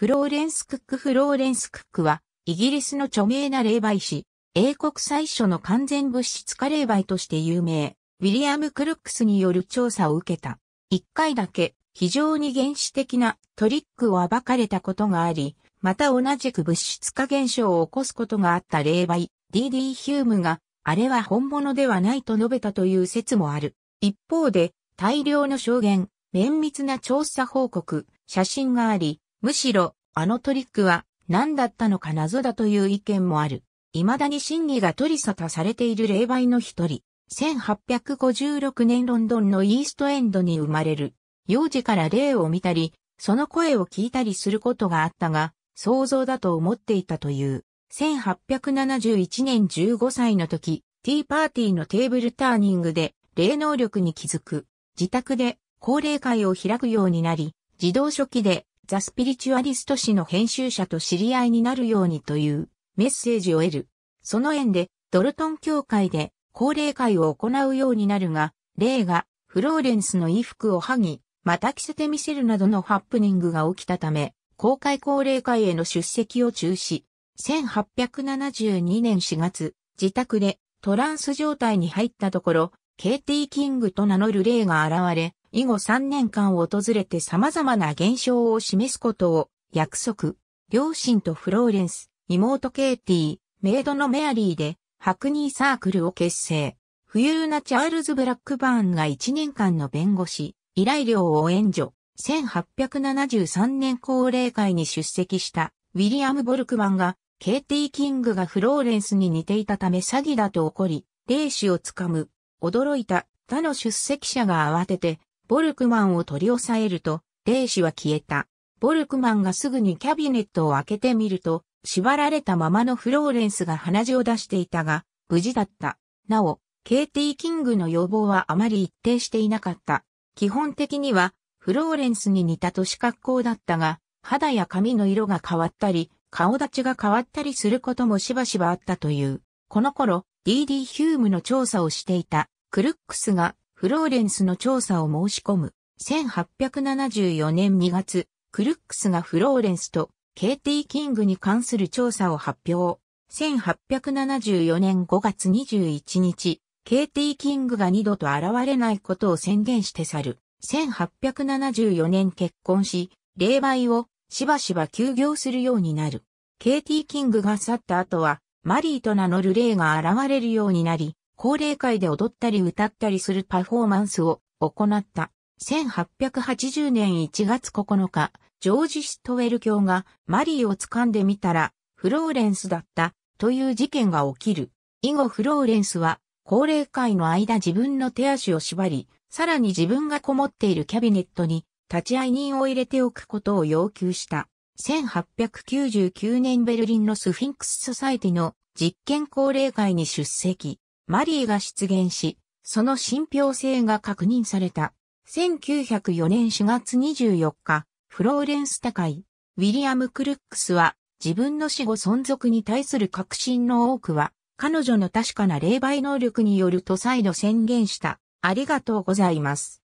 フローレンス・クックフローレンス・クックは、イギリスの著名な霊媒師、英国最初の完全物質化霊媒として有名、ウィリアム・クルックスによる調査を受けた。一回だけ、非常に原始的なトリックを暴かれたことがあり、また同じく物質化現象を起こすことがあった霊媒、DD ヒュームが、あれは本物ではないと述べたという説もある。一方で、大量の証言、綿密な調査報告、写真があり、むしろあのトリックは何だったのか謎だという意見もある。未だに真偽が取り沙汰されている霊媒の一人。1856年ロンドンのイーストエンドに生まれる。幼児から霊を見たり、その声を聞いたりすることがあったが、想像だと思っていたという。1871年15歳の時、ティーパーティーのテーブルターニングで、霊能力に気づく。自宅で、高齢会を開くようになり、自動書記でザ・スピリチュアリスト誌の編集者と知り合いになるようにというメッセージを得る。その縁で、ドルトン教会で高齢会を行うようになるが、霊がフローレンスの衣服を剥ぎ、また着せてみせるなどのハプニングが起きたため、公開高齢会への出席を中止。1872年4月、自宅でトランス状態に入ったところ、ケイティ・キングと名乗る霊が現れ、以後3年間訪れて様々な現象を示すことを約束。両親とフローレンス、妹ケイティ、メイドのメアリーで、ハクニーサークルを結成。富裕なチャールズ・ブラックバーンが1年間の弁護士、依頼料を援助。1873年高齢会に出席したウィリアム・ボルクマンが、ケイティ・キングがフローレンスに似ていたため詐欺だと怒り、霊視をつかむ。驚いた他の出席者が慌ててボルクマンを取り押さえると、霊視は消えた。ボルクマンがすぐにキャビネットを開けてみると、縛られたままのフローレンスが鼻血を出していたが、無事だった。なお、ケイティ・キングの要望はあまり一定していなかった。基本的には、フローレンスに似た都市格好だったが、肌や髪の色が変わったり、顔立ちが変わったりすることもしばしばあったという。この頃、DD ヒュームの調査をしていた、クルックスがフローレンスの調査を申し込む。1874年2月、クルックスがフローレンスとケイティ・キングに関する調査を発表。1874年5月21日、ケイティ・キングが二度と現れないことを宣言して去る。1874年結婚し、霊媒をしばしば休業するようになる。ケイティ・キングが去った後は、マリーと名乗る霊が現れるようになり、高齢会で踊ったり歌ったりするパフォーマンスを行った。1880年1月9日、ジョージ・シットウェル卿がマリーを掴んでみたら、フローレンスだったという事件が起きる。以後フローレンスは、高齢会の間自分の手足を縛り、さらに自分がこもっているキャビネットに立ち会い人を入れておくことを要求した。1899年ベルリンのスフィンクスソサイティの実験高齢会に出席。マリーが出現し、その信憑性が確認された。1904年4月24日、フローレンス高い、ウィリアム・クルックスは、自分の死後存続に対する確信の多くは、彼女の確かな霊媒能力によると再度宣言した。ありがとうございます。